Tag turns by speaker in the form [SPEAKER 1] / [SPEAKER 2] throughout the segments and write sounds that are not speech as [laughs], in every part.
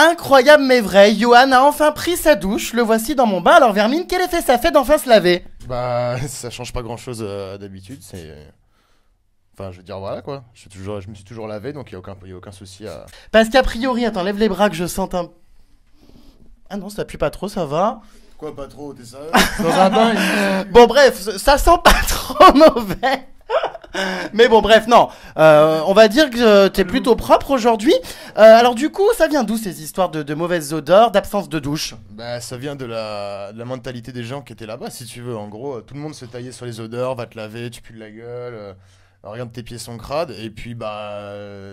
[SPEAKER 1] Incroyable mais vrai, Johan a enfin pris sa douche, le voici dans mon bain, alors Vermine, quel effet ça fait d'enfin se laver
[SPEAKER 2] Bah, [laughs] ça change pas grand chose euh, d'habitude, c'est... Enfin, je veux dire, voilà quoi, je, suis toujours, je me suis toujours lavé, donc il n'y a, aucun... a aucun souci à...
[SPEAKER 1] Parce qu'a priori, attends, lève les bras que je sente un... Ah non, ça pue pas trop, ça va
[SPEAKER 2] Quoi, pas trop, t'es sérieux [laughs] Dans un bain,
[SPEAKER 1] Bon bref, ça sent pas [laughs] trop mauvais [laughs] Mais bon, bref, non. Euh, on va dire que euh, t'es plutôt propre aujourd'hui. Euh, alors du coup, ça vient d'où ces histoires de, mauvaises odeurs, d'absence de douche
[SPEAKER 2] Bah, ça vient de la, la mentalité des gens qui étaient là-bas, si tu veux. En gros, tout le monde se taillait sur les odeurs, va te laver, tu pues de la gueule, regarde tes pieds sont crades. Et puis, bah,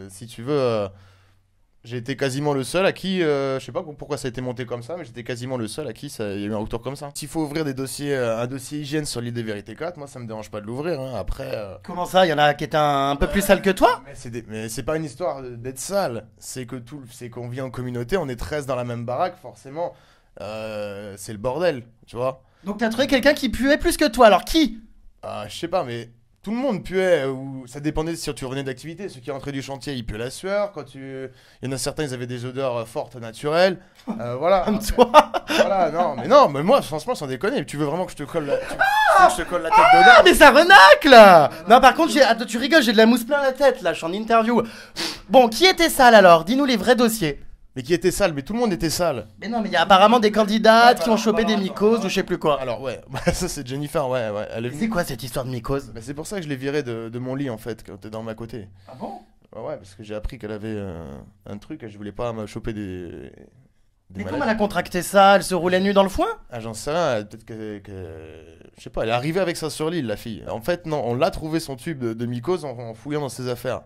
[SPEAKER 2] si tu veux J'étais quasiment le seul à qui, euh, je sais pas pourquoi ça a été monté comme ça, mais j'étais quasiment le seul à qui il y a eu un retour comme ça. S'il faut ouvrir des dossiers, euh, un dossier hygiène sur l'idée vérité 4, moi ça me dérange pas de l'ouvrir. Hein. Après. Euh,
[SPEAKER 1] Comment ça Il y en a qui est un, peu plus sale que toi
[SPEAKER 2] Mais c'est pas une histoire d'être sale. C'est que tout, c'est qu'on vit en communauté, on est 13 dans la même baraque, forcément. c'est le bordel, tu vois. Donc t'as trouvé quelqu'un qui puait plus que toi, alors qui ah, Je sais pas, mais tout le monde puait, euh, ou ça dépendait si tu revenais d'activité. Ceux qui rentraient du chantier, ils puaient la sueur. Quand tu... Il y en a certains, ils avaient des odeurs euh, fortes, naturelles. Euh, [laughs] voilà. Comme toi Voilà, non, mais non, mais moi, franchement, sans déconner, tu veux vraiment que je te colle la, tu... Ah tête ah Mais ça
[SPEAKER 1] renacle Non, par contre, tu rigoles, j'ai de la mousse plein la tête, là, je suis en interview. Bon, qui était sale alors Dis-nous les vrais dossiers. Mais qui était sale, mais tout le monde était sale. Mais non, mais il y a apparemment des candidates qui bah, ont chopé des bah, mycoses ou je sais plus quoi. Alors ouais, [laughs] bah, ça c'est Jennifer,
[SPEAKER 2] ouais, ouais. Elle est... C'est quoi cette histoire de mycoses C'est pour ça que je l'ai virée de, mon lit en fait, quand t'es dans ma côté. Ah bon Ouais, parce que j'ai appris qu'elle avait euh, un truc et je voulais pas me choper des... mais comment elle a
[SPEAKER 1] contracté ça Elle se roulait nue dans le foin
[SPEAKER 2] Ah j'en sais rien, peut-être que, Je sais pas, elle est arrivée avec ça sur l'île la fille. En fait non, on l'a trouvé son tube de, de en fouillant dans ses affaires.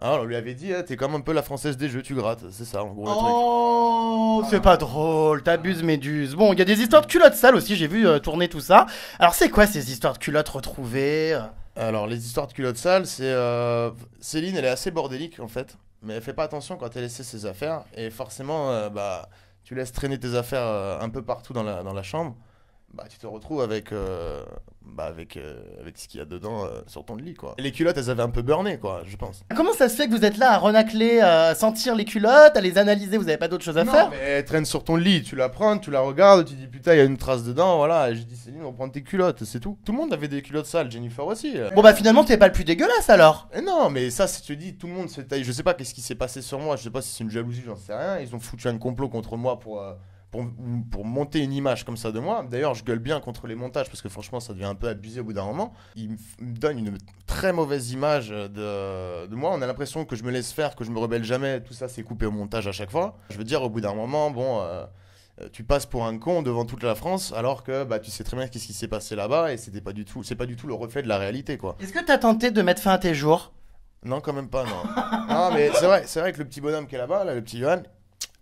[SPEAKER 2] Alors ah, on lui avait dit, hein, t'es comme un peu la française des jeux, tu grattes. C'est ça, en gros, le
[SPEAKER 1] Oh, c'est pas drôle, t'abuses, Méduse. Bon, il y a des histoires de culottes sales aussi, j'ai vu euh, tourner tout ça. Alors, c'est quoi ces histoires de culottes retrouvées euh Alors, les histoires de culottes sales, c'est. Euh, Céline,
[SPEAKER 2] elle est assez bordélique, en fait. Mais elle fait pas attention quand elle laisse ses affaires. Et forcément, bah, tu laisses traîner tes affaires un peu partout dans dans la chambre bah, tu te retrouves avec, euh, bah, avec, euh, avec ce qu'il y a dedans euh, sur ton lit, quoi. Et les culottes, elles avaient un peu burné, quoi, je pense.
[SPEAKER 1] Ah, comment ça se fait que vous êtes là à renacler, à sentir les culottes, à les analyser, vous avez pas d'autre chose à non, faire mais elle
[SPEAKER 2] traîne sur ton lit, tu la prends, tu la regardes, tu dis putain, il y a une trace dedans, voilà.
[SPEAKER 1] Et j'ai dit, Céline, prendre tes culottes,
[SPEAKER 2] c'est tout. Tout le monde avait des culottes sales, Jennifer aussi. Bon, bah finalement, t'es pas le plus dégueulasse alors. Eh non, mais ça, si tu dis, tout le monde se Je sais pas qu'est-ce qui s'est passé sur moi, je sais pas si c'est une jalousie, j'en sais rien. Ils ont foutu un complot contre moi pour pour, monter une image comme ça de moi. D'ailleurs, je gueule bien contre les montages parce que franchement, ça devient un peu abusé au bout d'un moment. Il me donne une très mauvaise image euh, de, moi. On a l'impression que je me laisse faire, que je me rebelle jamais. Tout ça, c'est coupé au montage à chaque fois. Je veux dire, au bout d'un moment, bon. Euh, euh, tu passes pour un con devant toute la France alors que bah, tu sais très bien ce qui s'est passé là-bas et c'était pas du tout c'est pas du tout le reflet de la réalité quoi.
[SPEAKER 1] Est-ce que tu as tenté de mettre fin à tes jours Non, quand même pas non. [laughs] non mais
[SPEAKER 2] c'est vrai, vrai que le petit bonhomme qui est là-bas le petit Johan,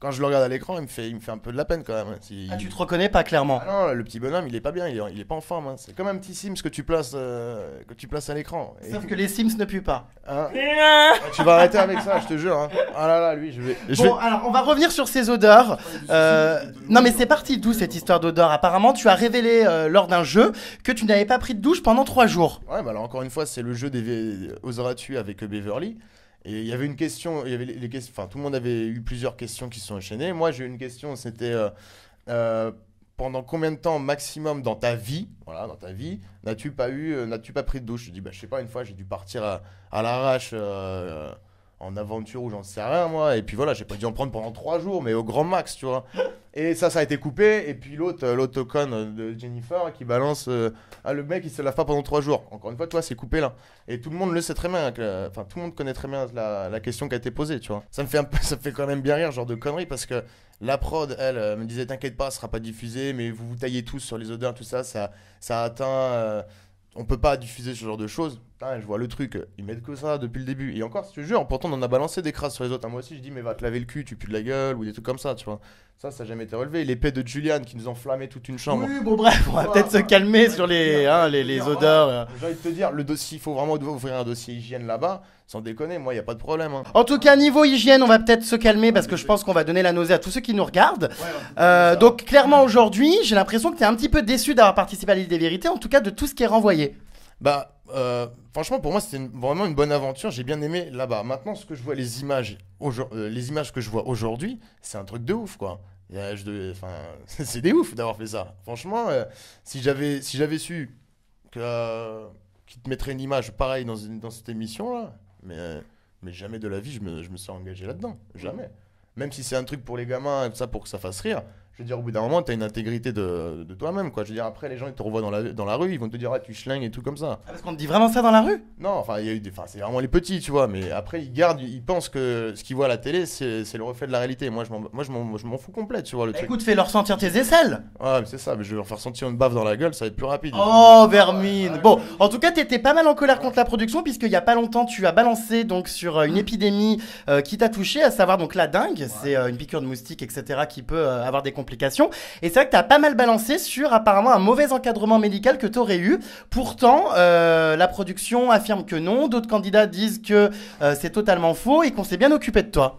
[SPEAKER 2] quand je le regarde à l'écran, il me fait, il me fait un peu de la peine quand même. Ah, tu te reconnais pas clairement. Ah non, le petit bonhomme, il est pas bien, il est, il est pas en forme. Hein. C'est comme un petit Sims que tu places, euh, que tu places à l'écran. Sauf que les Sims ne puent pas. Hein
[SPEAKER 1] [laughs] ah, tu vas arrêter avec ça, je te jure. Hein. Ah là là, lui, je vais. bon, alors on va revenir sur ces odeurs. Euh, non, mais c'est parti d'où cette histoire d'odeur Apparemment, tu as révélé euh, lors d'un jeu que tu n'avais pas pris de douche pendant trois jours.
[SPEAKER 2] Ouais, bah alors encore une fois, c'est le jeu des Oseras-tu avec Beverly. Et il y avait une question, il y avait les, questions, enfin tout le monde avait eu plusieurs questions qui se sont enchaînées. Moi j'ai eu une question, c'était euh, euh, pendant combien de temps maximum dans ta vie, voilà, dans ta vie, n'as-tu pas eu, euh, n'as-tu pas pris de douche Je dis bah je sais pas, une fois j'ai dû partir à, à l'arrache en aventure ou j'en sais rien moi, et puis voilà j'ai pas dû en prendre pendant trois jours, mais au grand max tu vois. Et ça, ça a été coupé. Et puis l'autre, euh, l'autocon de Jennifer qui balance euh, ah, le mec, il se lave pas pendant trois jours. Encore une fois, toi, c'est coupé là. Et tout le monde le sait très bien. enfin, tout le monde connaît très bien la, question qui a été posée, tu vois. Ça me fait un peu, [laughs] ça fait quand même bien rire, genre de conneries, parce que la prod, elle, euh, me disait T'inquiète pas, ça sera pas diffusé, mais vous vous taillez tous sur les odeurs, tout ça. Ça, ça atteint. on peut pas diffuser ce genre de choses je vois le truc, ils mettent que ça depuis le début. Et encore, si tu jure, pourtant on en a balancé des crasses sur les autres. Hein, moi aussi, je dis, mais va te laver le cul, tu pues de la gueule, ou des trucs comme ça, tu vois. Ça, ça n'a jamais été relevé. L'épée de Julianne qui nous enflammait toute une chambre. Oui, bon, bref, on va peut-être se calmer sur les,
[SPEAKER 1] hein, les, odeurs. Euh.
[SPEAKER 2] J'ai envie de te dire, le dossier, il faut vraiment ouvrir un dossier hygiène là-bas. Sans déconner, moi, il n'y a pas de problème. Hein.
[SPEAKER 1] En tout cas, niveau hygiène, on va peut-être se calmer parce que je pense qu'on va donner la nausée à tous ceux qui nous regardent. Euh, donc, clairement, aujourd'hui, j'ai l'impression que tu es un petit peu déçu d'avoir participé à l'île des vérités, en tout cas de tout ce qui est renvoyé. Bah. Euh, franchement, pour moi, c'était vraiment une bonne aventure. J'ai bien aimé là-bas.
[SPEAKER 2] Maintenant, ce que je vois, les images, euh, les images que je vois aujourd'hui, c'est un truc de ouf, quoi. Enfin, [laughs] c'est des ouf d'avoir fait ça. Franchement, euh, si j'avais si j'avais su que qui te mettrait une image pareille dans, dans cette émission là, mais jamais de la vie, je me, je serais engagé là-dedans, jamais. Même si c'est un truc pour les gamins et ça pour que ça fasse rire, je veux dire, au bout d'un moment, tu as une intégrité de, de toi-même, quoi. Je veux dire, après, les gens, ils te revoient dans la, dans la rue, ils vont te dire, ah, tu schlingues et tout comme ça. Ah, parce qu'on te dit vraiment ça dans la rue Non, enfin, il y a eu des, enfin, c'est vraiment les petits, tu vois, mais après, ils gardent, ils pensent que ce qu'ils voient à la télé, c'est, le reflet de la réalité. Moi, je m'en, fous complet, tu vois, le bah, truc. Écoute, fais-leur
[SPEAKER 1] sentir tes aisselles
[SPEAKER 2] Ouais, mais c'est ça, mais je vais leur faire sentir une baffe dans la gueule, ça va être plus rapide. Oh,
[SPEAKER 1] vermine Bon, en tout cas, t'étais pas mal en colère contre la production, puisqu'il y a pas longtemps, tu as balancé, donc, sur euh, une épidémie euh, qui t'a touché, à savoir, donc, la dingue, c'est euh, une piqûre de moustique, etc., qui peut avoir des et c'est vrai que tu as pas mal balancé sur apparemment un mauvais encadrement médical que tu aurais eu. Pourtant, euh, la production affirme que non, d'autres candidats disent que euh, c'est totalement faux et qu'on s'est bien occupé de toi.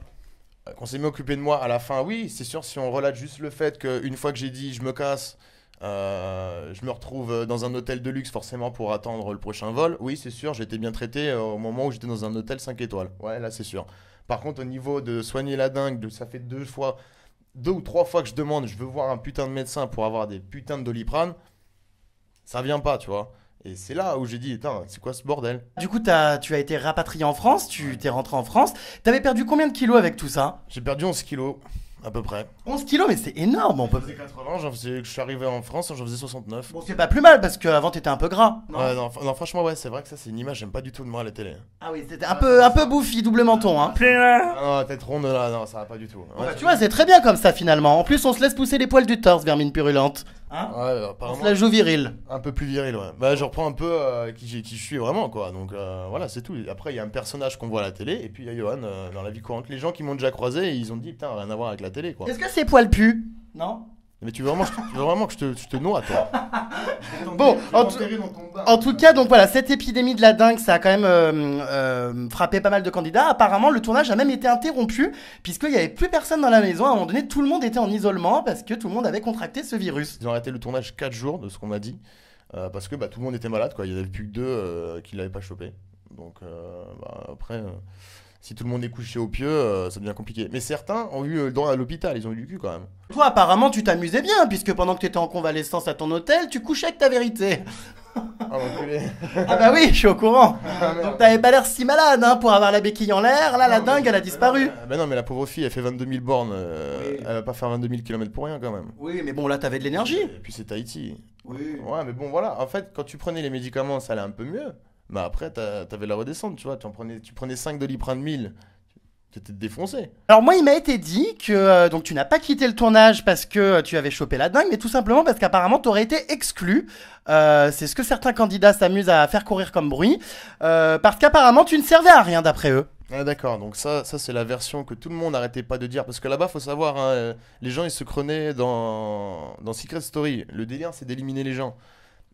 [SPEAKER 1] Euh, qu'on s'est bien occupé de moi à la fin, oui, c'est sûr, si on relate
[SPEAKER 2] juste le fait qu'une fois que j'ai dit je me casse, je me retrouve dans un hôtel de luxe forcément pour attendre le prochain vol. Oui, c'est sûr, j'ai été bien traité au moment où j'étais dans un hôtel 5 étoiles. Ouais, là, c'est sûr. Par contre, au niveau de soigner la dingue, ça fait deux fois deux ou trois fois que je demande, je veux voir un putain de médecin pour avoir des putains de doliprane, ça vient pas, tu
[SPEAKER 1] vois. Et c'est là où j'ai dit, c'est quoi ce bordel Du coup, as, tu as été rapatrié en France, tu t'es rentré en France. T'avais perdu combien de kilos avec tout ça J'ai perdu 11 kilos à peu près. 11 kilos, mais c'est énorme. On peut... 80, j'en faisais, je suis arrivé en France, j'en faisais 69. Bon, c'est pas plus mal parce qu'avant t'étais
[SPEAKER 2] un peu gras. Non, ouais, non, franchement, ouais, c'est vrai que ça, c'est une image, j'aime pas du tout de moi à la télé.
[SPEAKER 1] Ah oui, c'était un, peu, un peu bouffi, double menton. Hein. hein.
[SPEAKER 2] Ah, non, tête ronde là, non, ça va pas du tout. tu vois, c'est
[SPEAKER 1] très bien comme ça finalement. En plus, on se laisse pousser les poils du torse, vermine purulente. Hein bah, on la joue virile Un peu plus viril, ouais.
[SPEAKER 2] Bah, je reprends un peu euh, qui, qui, je suis vraiment, quoi. Donc euh, voilà, c'est tout. Après, il y a un personnage qu'on voit à la télé, et puis il y a Johan euh, dans la vie courante. Les gens qui m'ont déjà croisé, ils ont dit, putain, rien à voir avec la télé, quoi. Est-ce que c'est
[SPEAKER 1] poil pu Non mais tu veux vraiment, vraiment que je te, je noie, toi Bon, en, tout- cas, donc voilà, cette épidémie de la dingue, ça a quand même euh, euh, frappé pas mal de candidats. Apparemment, le tournage a même été interrompu, puisqu'il n'y avait plus personne dans la maison. À un moment donné, tout le monde était en isolement, parce que tout le monde avait contracté ce
[SPEAKER 2] virus. Ils ont arrêté le tournage 4 jours de ce qu'on m'a dit. Euh, parce que bah, tout le monde était malade, quoi. Il y avait plus que deux qui l'avaient pas chopé. Donc bah, après, si tout le monde est couché au pieu, euh, ça devient compliqué. Mais certains ont eu euh, le dans à l'hôpital, ils ont eu du cul quand même.
[SPEAKER 1] Toi, apparemment, tu t'amusais bien, puisque pendant que tu étais en convalescence à ton hôtel, tu couchais avec ta vérité. Ah, bah, [laughs] ah, bah oui, je suis au courant. Ah, Donc t'avais pas l'air si malade hein, pour avoir la béquille en l'air. Là, la dingue, elle a disparu. Euh,
[SPEAKER 2] bah, non, mais la pauvre fille, elle fait 22 000 bornes. Elle va pas faire 22 000 km pour rien quand même. Oui, mais bon, là, t'avais de l'énergie. Et puis c'est Tahiti. Oui. Ouais, mais bon, voilà. En fait, quand tu prenais les médicaments, ça allait un peu mieux. Mais après, avais la redescente, tu vois. Tu, prenais, tu prenais 5 doliprane
[SPEAKER 1] 1000. étais défoncé. Alors moi, il m'a été dit que euh, donc tu n'as pas quitté le tournage parce que euh, tu avais chopé la dingue, mais tout simplement parce qu'apparemment tu aurais été exclu. Euh, c'est ce que certains candidats s'amusent à faire courir comme bruit, parce qu'apparemment tu ne servais à rien d'après eux.
[SPEAKER 2] Ah, d'accord, donc ça, ça c'est la version que tout le monde n'arrêtait pas de dire, parce que là-bas, faut savoir, hein, les gens ils se crenaient dans, dans Secret Story. Le délire, c'est d'éliminer les gens.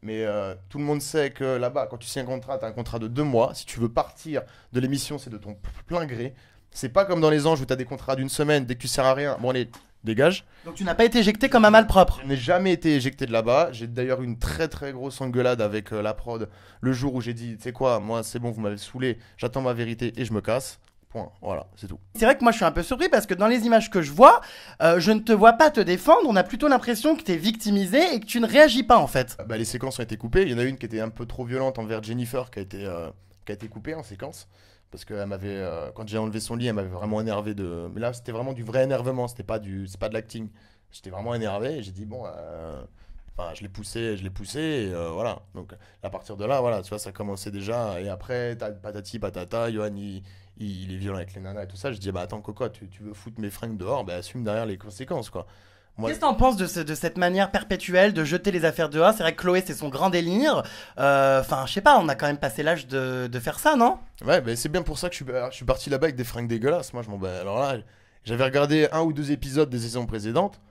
[SPEAKER 2] Mais euh, tout le monde sait que là-bas, quand tu signes un contrat, tu as un contrat de deux mois. Si tu veux partir de l'émission, c'est de ton plein gré. C'est pas comme dans les anges où tu as des contrats d'une semaine, dès que tu sers à rien, bon allez, dégage. Donc tu n'as pas été éjecté comme un malpropre. Je n'ai jamais été éjecté de là-bas. J'ai d'ailleurs eu une très très grosse engueulade avec euh, la prod le jour où j'ai dit, tu sais quoi, moi c'est bon, vous m'avez saoulé, j'attends ma vérité et je me casse. Point. Voilà, c'est tout.
[SPEAKER 1] C'est vrai que moi je suis un peu surpris parce que dans les images que je vois, euh, je ne te vois pas te défendre. On a plutôt l'impression que tu es victimisé et que tu ne réagis pas en fait. Bah, les séquences ont été coupées. Il y en a une
[SPEAKER 2] qui était un peu trop violente envers Jennifer qui a été, euh, qui a été coupée en séquence. Parce que m'avait, euh, quand j'ai enlevé son lit, elle m'avait vraiment énervé. De... Mais là, c'était vraiment du vrai énervement. C'était pas, du... pas de l'acting. J'étais vraiment énervé et j'ai dit, bon. Enfin, je l'ai poussé, je l'ai poussé, voilà. Donc à partir de là, voilà, tu vois, ça commençait déjà. Et après, patati patata, Johan, il, est violent avec les nanas et tout ça. Je dis, bah attends, Coco, tu, veux foutre mes fringues dehors, bah assume derrière les conséquences, quoi. Qu'est-ce
[SPEAKER 1] que t'en penses de, cette manière perpétuelle de jeter les affaires dehors C'est vrai que Chloé, c'est son grand délire. Euh, enfin, je sais pas, on a quand même passé l'âge de, faire ça, non Ouais, bah, c'est bien pour ça que je suis,
[SPEAKER 2] parti là-bas avec des fringues dégueulasses. Moi, je m'en Alors là, j'avais regardé un ou deux épisodes des saisons précédentes.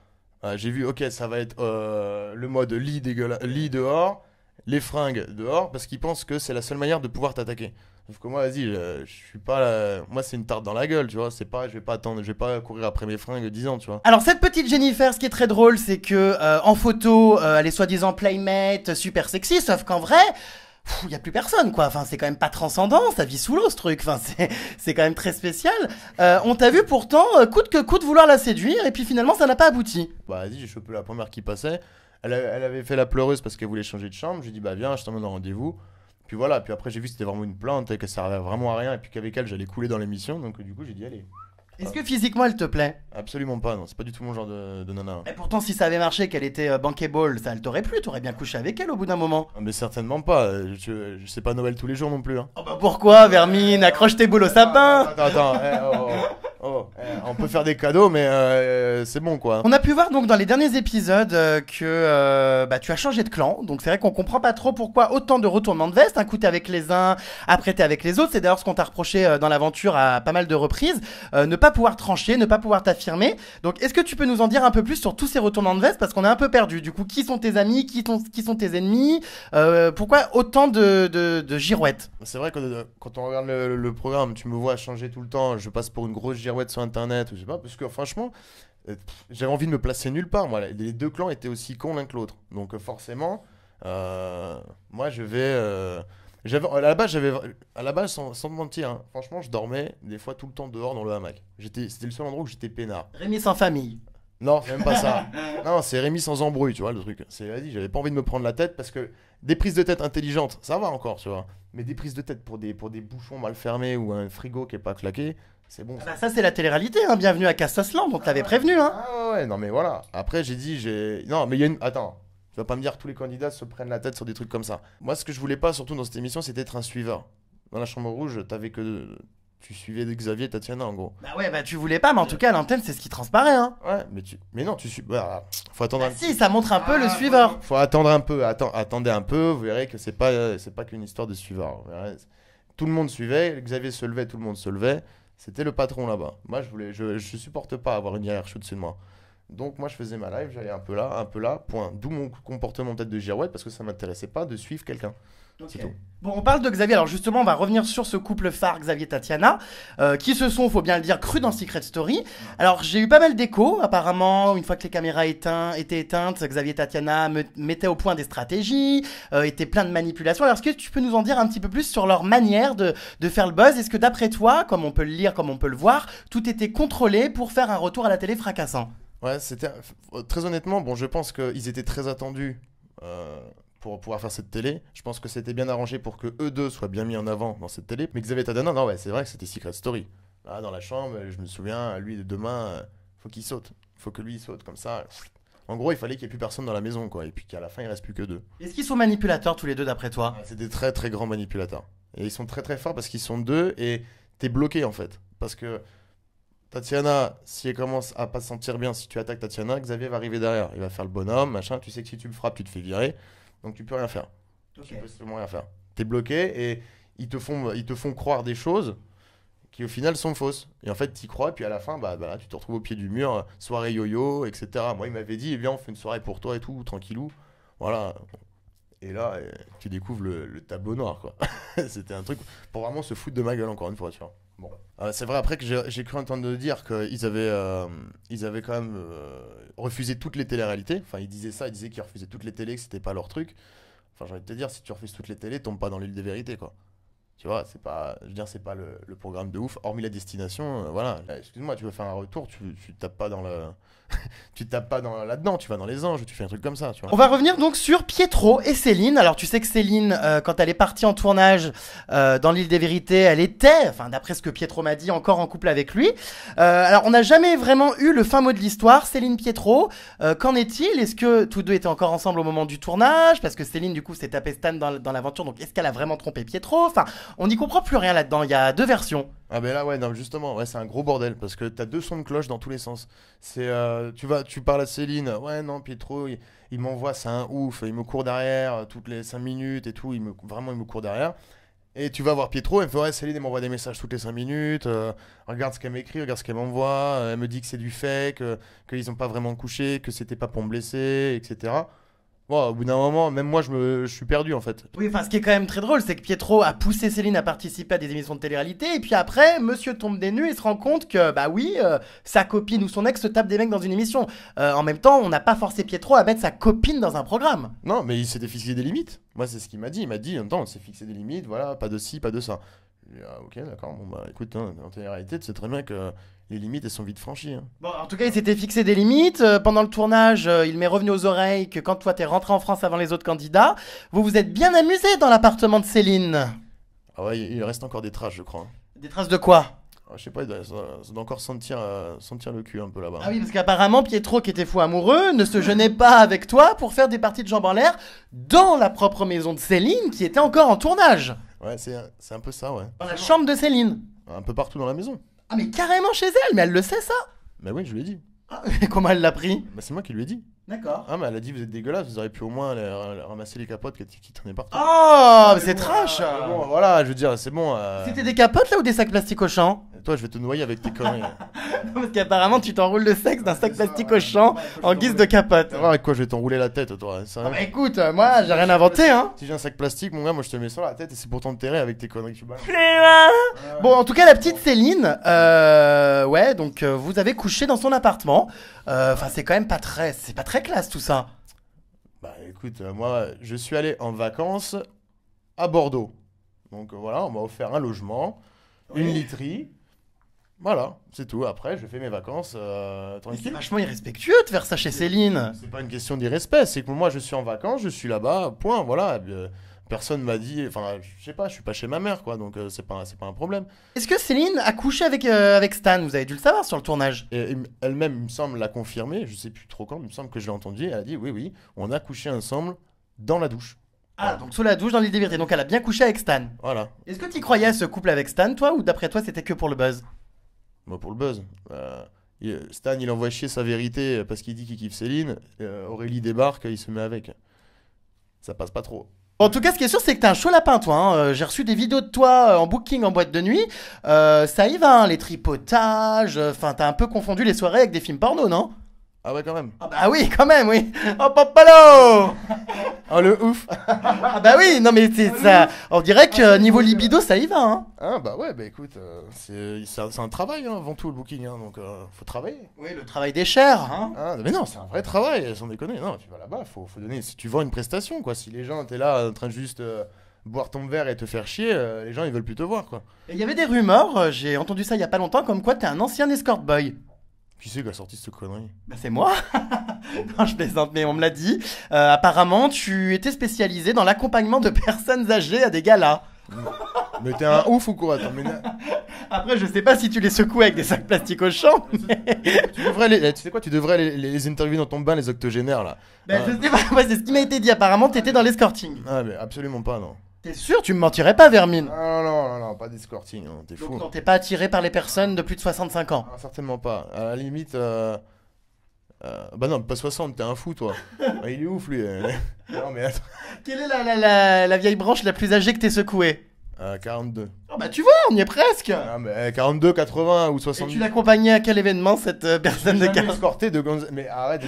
[SPEAKER 2] Euh, j'ai vu, ok, ça va être euh, le mode lit, lit dehors, les fringues dehors, parce qu'ils pensent que c'est la seule manière de pouvoir t'attaquer. Sauf que moi, vas-y, euh, je, suis pas. Là... Moi, c'est une tarte dans la gueule, tu vois. C'est pas, je vais pas attendre, je vais pas courir après mes fringues 10 ans, tu vois.
[SPEAKER 1] Alors, cette petite Jennifer, ce qui est très drôle, c'est que euh, en photo, euh, elle est soi-disant playmate, super sexy, sauf qu'en vrai. Il n'y a plus personne, quoi. Enfin, c'est quand même pas transcendant, ça vit sous l'eau, ce truc. Enfin, c'est quand même très spécial. on t'a vu pourtant, coûte que coûte, vouloir la séduire, et puis finalement, ça n'a pas abouti.
[SPEAKER 2] Bah, vas-y, j'ai chopé la première qui passait. Elle, elle avait fait la pleureuse parce qu'elle voulait changer de chambre. Je dit, bah, viens, je t'emmène au rendez-vous. Puis voilà, puis après j'ai vu que c'était vraiment une plante et que ça servait vraiment à rien et puis qu'avec elle j'allais couler dans
[SPEAKER 1] l'émission. Donc du coup j'ai dit allez, est-ce ah. que physiquement elle te plaît Absolument pas, non, c'est pas du tout mon genre de, nana. Et pourtant, si ça avait marché, qu'elle était euh, banquetball, ça elle t'aurait plu, t'aurais bien couché avec elle au bout d'un moment. Ah, mais certainement
[SPEAKER 2] pas, euh, je, je sais pas Noël tous les jours non plus. Hein. Oh,
[SPEAKER 1] bah, pourquoi, Vermine Accroche tes boules au sapin ah, Attends, attends, eh, oh, oh, eh, on peut faire des cadeaux, mais euh, c'est bon quoi. On a pu voir donc dans les derniers épisodes que bah, tu as changé de clan, donc c'est vrai qu'on comprend pas trop pourquoi autant de retournements de veste. Un coup t'es avec les uns, après t'es avec les autres, c'est d'ailleurs ce qu'on t'a reproché dans l'aventure à pas mal de reprises. ne pas pouvoir trancher, ne pas pouvoir t'affirmer. Donc, est-ce que tu peux nous en dire un peu plus sur tous ces retournements de veste Parce qu'on est un peu perdu. Du coup, qui sont tes amis Qui, sont, qui sont tes ennemis euh, Pourquoi autant de, de, girouettes C'est vrai que euh, quand on regarde le, programme, tu me vois changer
[SPEAKER 2] tout le temps. Je passe pour une grosse girouette sur Internet, pas, parce que franchement. Euh, j'avais envie de me placer nulle part. les deux clans étaient aussi cons l'un que l'autre. Donc, forcément, moi, je vais à la base, j'avais, à la base, sans, te mentir, hein, franchement, je dormais des fois tout le temps dehors dans le hamac. c'était le seul endroit où j'étais peinard.
[SPEAKER 1] Rémi sans famille. Non, même pas ça.
[SPEAKER 2] [laughs] non, c'est Rémi sans embrouille, tu vois le truc. C'est vas-y, j'avais pas envie de me prendre la tête parce que des prises de tête intelligentes, ça va encore, tu vois. Mais des prises de tête pour des pour des bouchons mal fermés ou un frigo qui est pas claqué, c'est bon. Ah bah ça, c'est la télé-réalité. Hein. Bienvenue à Castasland, on t'avait ah prévenu. Hein. Ah ouais, non mais voilà. Après, j'ai dit, j'ai. Non, mais il y a une. Attends, tu vas pas me dire que tous les candidats se prennent la tête sur des trucs comme ça. Moi, ce que je voulais pas, surtout dans cette émission, c'était être un suiveur. Dans la Chambre Rouge, t'avais que. Tu suivais Xavier Tatiana en gros.
[SPEAKER 1] Bah ouais, bah tu voulais pas, mais en tout cas, l'antenne, c'est ce qui transparaît. Hein.
[SPEAKER 2] Ouais, mais, tu... mais non, tu suis. Bah, faut attendre bah Si, ça montre un peu le ah, suiveur. Faut... attendre un peu, Attends, attendez un peu, vous verrez que c'est pas, c'est pas qu'une histoire de suiveur. Tout le monde suivait, Xavier se levait, tout le monde se levait. C'était le patron là-bas. Moi, je voulais, je, je supporte pas avoir une hiérarchie au-dessus moi. Donc moi je faisais ma live, j'allais un peu là, un peu là, point. D'où mon comportement peut-être de girouette parce que ça m'intéressait pas de suivre quelqu'un.
[SPEAKER 1] C'est Tout. Bon, on parle de Xavier. Alors justement, on va revenir sur ce couple phare Xavier-Tatiana, euh, qui se sont, faut bien le dire, crus dans Secret Story. Alors j'ai eu pas mal d'échos. Apparemment, une fois que les caméras éteintes, étaient éteintes, Xavier-Tatiana mettait au point des stratégies, euh, était plein de manipulations. Alors est-ce que tu peux nous en dire un petit peu plus sur leur manière de, de faire le buzz Est-ce que d'après toi, comme on peut le lire, comme on peut le voir, tout était contrôlé pour faire un retour à la télé fracassant
[SPEAKER 2] Ouais, c'était euh, très honnêtement, bon, je pense qu'ils étaient très attendus euh, pour pouvoir faire cette télé. Je pense que c'était bien arrangé pour que eux deux soient bien mis en avant dans cette télé. Mais Xavier Tadana, non, ouais, c'est vrai que c'était Secret Story. Là, ah, dans la chambre, euh, je me souviens, lui demain, faut qu'il saute, faut que lui il saute comme ça. En gros, il fallait qu'il n'y ait plus personne dans la maison, quoi. Et puis qu'à la fin, il reste plus que deux. Est-ce qu'ils sont manipulateurs tous les deux, d'après toi ah, C'est des très très grands manipulateurs. Et ils sont très très forts parce qu'ils sont deux et t'es bloqué en fait. Parce que Tatiana, si elle commence à pas se sentir bien, si tu attaques Tatiana, Xavier va arriver derrière. Il va faire le bonhomme, machin. Tu sais que si tu le frappes, tu te fais virer. Donc tu peux rien faire.
[SPEAKER 1] Okay. Tu peux absolument
[SPEAKER 2] rien faire. T'es bloqué et ils te, font, ils te font croire des choses qui au final sont fausses. Et en fait, tu crois, et puis à la fin, bah, là, bah, tu te retrouves au pied du mur, soirée yo-yo, etc. Moi, il m'avait dit, eh bien, on fait une soirée pour toi et tout, tranquillou. Voilà. Et là, euh, tu découvres le, le tableau noir, quoi. [laughs] C'était un truc pour vraiment se foutre de ma gueule, encore une fois, tu vois. Euh, c'est vrai après que j'ai cru entendre dire qu'ils avaient, euh, quand même euh, refusé toutes les téléréalités. Enfin, ils disaient ça, ils disaient qu'ils refusaient toutes les télés, que c'était pas leur truc. Enfin, j'ai envie de te dire, si tu refuses toutes les télés, tombe pas dans l'île des vérités, quoi. Tu vois, c'est pas, je veux dire, c'est pas le, programme de ouf. Hormis la destination, euh, voilà. Excuse-moi, tu veux faire un retour, tu, tu tapes pas dans le, [laughs] tu tapes pas dans là-dedans. Tu vas dans les anges, tu fais un truc comme ça. Tu vois. On va
[SPEAKER 1] revenir donc sur Pietro et Céline. Alors tu sais que Céline, euh, quand elle est partie en tournage euh, dans l'île des Vérités, elle était, enfin d'après ce que Pietro m'a dit, encore en couple avec lui. alors on n'a jamais vraiment eu le fin mot de l'histoire. Céline Pietro, qu'en est-il Est-ce que tous deux étaient encore ensemble au moment du tournage Parce que Céline du coup s'est tapée Stan dans, l'aventure, donc est-ce qu'elle a vraiment trompé Pietro Enfin on n'y comprend plus rien là-dedans. Il y a deux versions. Ah ben là ouais
[SPEAKER 2] non justement ouais c'est un gros bordel parce que tu as deux sons de cloche dans tous les sens. C'est euh, tu vas tu parles à Céline ouais non Pietro, il, m'envoie c'est un ouf il me court derrière euh, toutes les cinq minutes et tout il me vraiment il me court derrière. Et tu vas voir Pietro, elle me fait Ouais, Céline, elle m'envoie des messages toutes les cinq minutes. Euh, regarde ce qu'elle m'écrit, regarde ce qu'elle m'envoie. elle me dit que c'est du fake, que qu'ils n'ont pas vraiment couché, que c'était pas pour me blesser, etc. Bon, au bout d'un moment, même moi, je, me, suis perdu en fait.
[SPEAKER 1] Oui, enfin, ce qui est quand même très drôle, c'est que Pietro a poussé Céline à participer à des émissions de télé-réalité, et puis après, monsieur tombe des nues et se rend compte que, bah oui, euh, sa copine ou son ex se tape des mecs dans une émission. Euh, en même temps, on n'a pas forcé Pietro à mettre sa copine dans un programme.
[SPEAKER 2] Non, mais il s'était fixé des limites. Moi, c'est ce qu'il m'a dit. Il m'a dit, en même temps, on s'est fixé des limites, voilà, pas de ci, pas de ça. Ah, ok, d'accord, bon, bah écoute, hein, en réalité tu sais très bien que les limites, elles sont vite franchies. Hein.
[SPEAKER 1] Bon, en tout cas, il s'était fixé des limites. Euh, pendant le tournage, euh, il m'est revenu aux oreilles que quand toi t'es rentré en France avant les autres candidats, vous vous êtes bien amusé dans l'appartement de Céline.
[SPEAKER 2] Ah ouais, il reste encore des traces, je crois. Hein.
[SPEAKER 1] Des traces de quoi
[SPEAKER 2] ah, je sais pas, encore sentir, euh, sentir le cul un peu là-bas. Ah oui, parce
[SPEAKER 1] qu'apparemment, Pietro, qui était fou amoureux, ne se jeûnait pas avec toi pour faire des parties de jambes en l'air dans la propre maison de Céline, qui était encore en tournage. Ouais, c'est un peu ça, ouais. Dans la chambre de Céline. Un peu partout dans la maison. Ah, mais carrément chez elle, mais elle le sait, ça Mais oui, je lui ai dit. Ah, [laughs] mais comment elle l'a pris Bah, c'est moi
[SPEAKER 2] qui lui ai dit. D'accord. Ah, mais elle a dit, vous êtes dégueulasse, vous auriez pu au moins ramasser les capotes qui, qui traînaient partout. Oh, mais c'est trash
[SPEAKER 1] ah, hein. Bon, voilà, je veux dire, c'est bon. Euh. C'était des capotes là ou des sacs plastiques au champ Toi, je vais te noyer avec tes conneries. [laughs] [laughs] Parce qu'apparemment, tu t'enroules le sexe d'un sac plastique au champ en guise
[SPEAKER 2] de capote. Ah, avec quoi je vais t'enrouler la tête, toi hein, ah bah
[SPEAKER 1] Écoute, euh, moi, j'ai rien
[SPEAKER 2] inventé, hein. Si j'ai un sac plastique,
[SPEAKER 1] mon gars, moi, je te mets sur la tête et c'est pour t'enterrer avec tes conneries tu hein. Bon, en tout cas, la petite Céline, euh, ouais, donc euh, vous avez couché dans son appartement. Enfin, c'est quand même pas très, c'est pas très classe tout ça.
[SPEAKER 2] Bah écoute, moi, je suis allé en vacances à Bordeaux. Donc voilà, on m'a offert un logement, une literie. Voilà, c'est tout. Après, je fais mes vacances euh, C'est vachement irrespectueux de faire ça chez Céline. C'est pas une question d'irrespect, c'est que moi, je suis en vacances, je suis là-bas, point, voilà. Euh, personne m'a dit, enfin, je sais pas, je suis pas chez ma mère, quoi, donc euh, c'est pas, pas un problème. Est-ce que Céline a couché avec, avec Stan Vous avez dû le savoir sur le tournage. elle-même, me semble, l'a confirmé, je sais plus trop quand, il me
[SPEAKER 1] semble que je l'ai entendu, elle a dit, oui, oui, on a couché ensemble dans la douche. Ah, donc sous la douche dans l'île des vérités. Donc elle a bien couché avec Stan. Voilà. Est-ce que tu croyais à ce couple avec Stan, toi, ou d'après toi, c'était que pour le buzz
[SPEAKER 2] moi, pour le buzz. Euh, Stan, il envoie chier sa vérité
[SPEAKER 1] parce qu'il dit qu'il kiffe
[SPEAKER 2] Céline. Euh, Aurélie débarque, il se met avec. Ça passe pas trop.
[SPEAKER 1] En tout cas, ce qui est sûr, c'est que t'es un chaud lapin, toi. Hein. Euh, j'ai reçu des vidéos de toi en booking en boîte de nuit. ça y va, hein, les tripotages. Enfin, t'as un peu confondu les soirées avec des films porno, non ah ouais, quand même. Ah bah oui, quand même, oui. Oh, papalo [laughs] Oh, le ouf. ah bah oui, non mais c'est ça. On dirait que euh, niveau libido, ça y va. Hein.
[SPEAKER 2] Ah bah ouais, bah écoute, euh, c'est un travail hein, avant tout le booking, hein, donc euh, faut travailler. Oui, le travail des chers. Hein. Ah, mais non, c'est un vrai travail, sans déconner. Non, tu vas là-bas, faut, faut donner. Si tu vends une prestation, quoi, si les gens t'es là en train de juste boire ton verre et te faire chier, les gens ils veulent plus te voir, quoi. Il y avait des rumeurs, j'ai entendu ça il y a
[SPEAKER 1] pas longtemps, comme quoi t'es un ancien escort boy. Qui c'est qui a sorti cette connerie bah C'est moi [laughs] Non, je plaisante, mais on me l'a dit. Euh, apparemment, tu étais spécialisé dans l'accompagnement de personnes âgées à des galas. mais t'es un ouf ou quoi [laughs] Après, je sais pas si
[SPEAKER 2] tu les secoues avec des sacs plastiques au champ. tu, devrais les, eh, tu sais quoi Tu devrais les, les, interviewer dans ton bain, les octogénaires là.
[SPEAKER 1] Bah, je sais pas, c'est ce qui m'a été dit. Apparemment, t'étais dans l'escorting.
[SPEAKER 2] Ah, mais absolument pas, non. T'es sûr Tu me mentirais pas, Vermine
[SPEAKER 1] Non, non, non, non, pas d'escorting, t'es fou. Donc, t'es pas attiré par les
[SPEAKER 2] personnes de plus de 65 ans ah, certainement pas. À la limite. Euh, euh, bah non, pas 60, t'es un fou, toi. [laughs] Ah, il est ouf, lui. [laughs] non,
[SPEAKER 1] mais attends. Quelle est la, la, la, la vieille
[SPEAKER 2] branche la plus âgée que t'es secouée 42. Euh, ah bah tu vois, on y est presque 42, ah, 80 eh, ou Et tu l'accompagnais à quel événement cette euh, personne de Jamais 15 escorté de Mais arrête,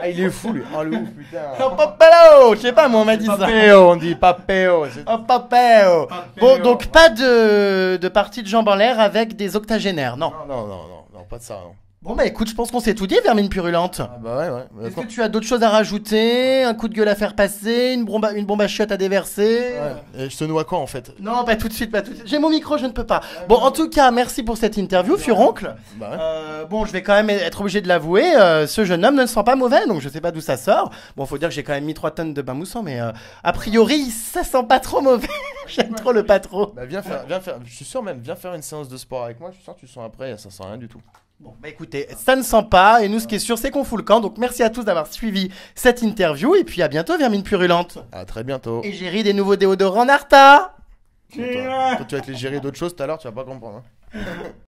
[SPEAKER 1] ah, il est fou lui. Oh le ouf, putain. Oh papalo Je sais pas, moi on m'a dit ça. Papéo, on dit papéo. Oh papéo Bon, donc pas de, de partie de jambes en l'air avec des octogénaires, non. Non, non,
[SPEAKER 2] non, non, non, pas de ça. Non.
[SPEAKER 1] Bon bah écoute, je pense qu'on s'est tout dit, vermine purulente. Ah, bah ouais, ouais. Est-ce que tu as d'autres choses à rajouter Un coup de gueule à faire passer Une bombe à, une bombe à chiottes à déverser ouais. Et je te noie quoi en fait Non, pas tout de suite, pas tout de suite. J'ai mon micro, je ne peux pas. Bon, bah en tout cas, merci pour cette interview, bah furoncle. Bah euh, bon, je vais quand même être obligé de l'avouer, euh, ce jeune homme ne sent pas mauvais, donc je sais pas d'où ça sort. Bon, faut dire que j'ai quand même mis 3 tonnes de bain moussant, mais euh, a priori, ça sent pas trop mauvais. [laughs] J'aime trop le pas trop. Bah viens faire,
[SPEAKER 2] viens faire, je suis sûr même, viens faire une séance de sport avec moi,
[SPEAKER 1] je suis sûr que tu sens après, ça sent rien du tout. Bon, bah écoutez, ça ne sent pas, et nous, ce qui est sûr, c'est qu'on fout le camp. Donc, merci à tous d'avoir suivi cette interview, et puis à bientôt, Vermine Purulente. À très bientôt. Et ri des nouveaux déodorants Narta. Toi, tu vas te les gérer d'autres choses tout à l'heure, tu vas pas comprendre. Hein. [laughs]